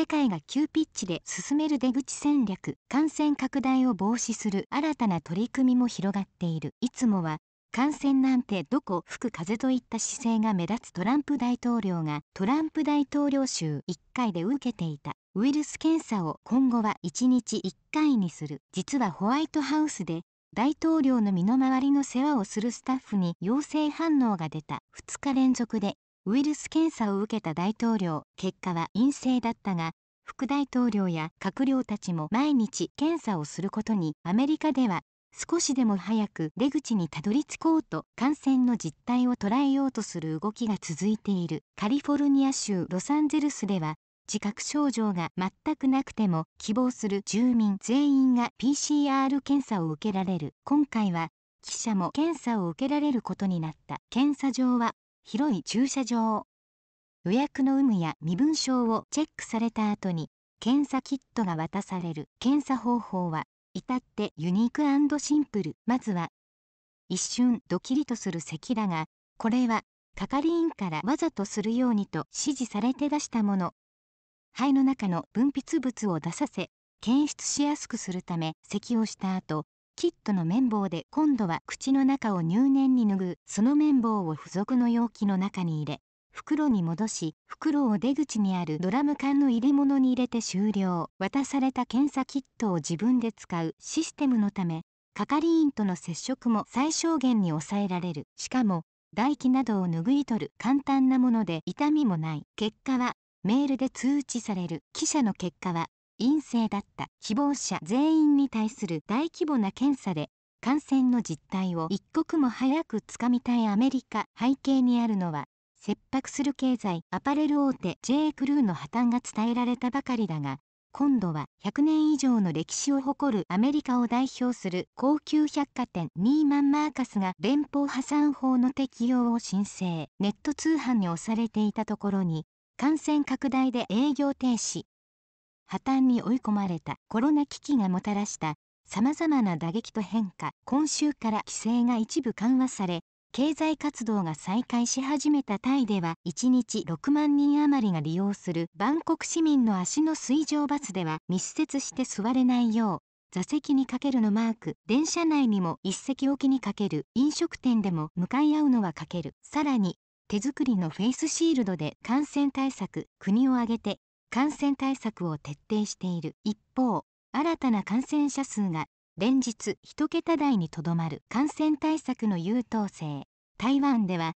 世界が急ピッチで進める出口戦略感染拡大を防止する新たな取り組みも広がっているいつもは感染なんてどこ吹く風といった姿勢が目立つトランプ大統領がトランプ大統領州1回で受けていたウイルス検査を今後は1日1回にする実はホワイトハウスで大統領の身の回りの世話をするスタッフに陽性反応が出た2日連続でウイルス検査を受けた大統領結果は陰性だったが副大統領や閣僚たちも毎日検査をすることにアメリカでは少しでも早く出口にたどり着こうと感染の実態を捉えようとする動きが続いているカリフォルニア州ロサンゼルスでは自覚症状が全くなくても希望する住民全員が PCR 検査を受けられる今回は記者も検査を受けられることになった検査場は広い駐車場予約の有無や身分証をチェックされた後に検査キットが渡される検査方法は至ってユニークシンプルまずは一瞬ドキリとする咳だがこれは係員からわざとするようにと指示されて出したもの肺の中の分泌物を出させ検出しやすくするため咳をした後キットの綿棒で今度は口の中を入念に脱ぐその綿棒を付属の容器の中に入れ袋に戻し袋を出口にあるドラム缶の入れ物に入れて終了渡された検査キットを自分で使うシステムのため係員との接触も最小限に抑えられるしかも唾液などを拭い取る簡単なもので痛みもない結果はメールで通知される記者の結果は陰性だった希望者全員に対する大規模な検査で感染の実態を一刻も早くつかみたいアメリカ背景にあるのは切迫する経済アパレル大手 J. クルーの破綻が伝えられたばかりだが今度は100年以上の歴史を誇るアメリカを代表する高級百貨店ニーマン・マーカスが連邦破産法の適用を申請ネット通販に押されていたところに感染拡大で営業停止破綻に追い込まれたコロナ危機がもたらしたさまざまな打撃と変化今週から規制が一部緩和され経済活動が再開し始めたタイでは1日6万人余りが利用するバンコク市民の足の水上バスでは密接して座れないよう座席にかけるのマーク電車内にも一席置きにかける飲食店でも向かい合うのはかけるさらに手作りのフェイスシールドで感染対策国を挙げて感染対策を徹底している一方新たな感染者数が連日1桁台にとどまる感染対策の優等生台湾では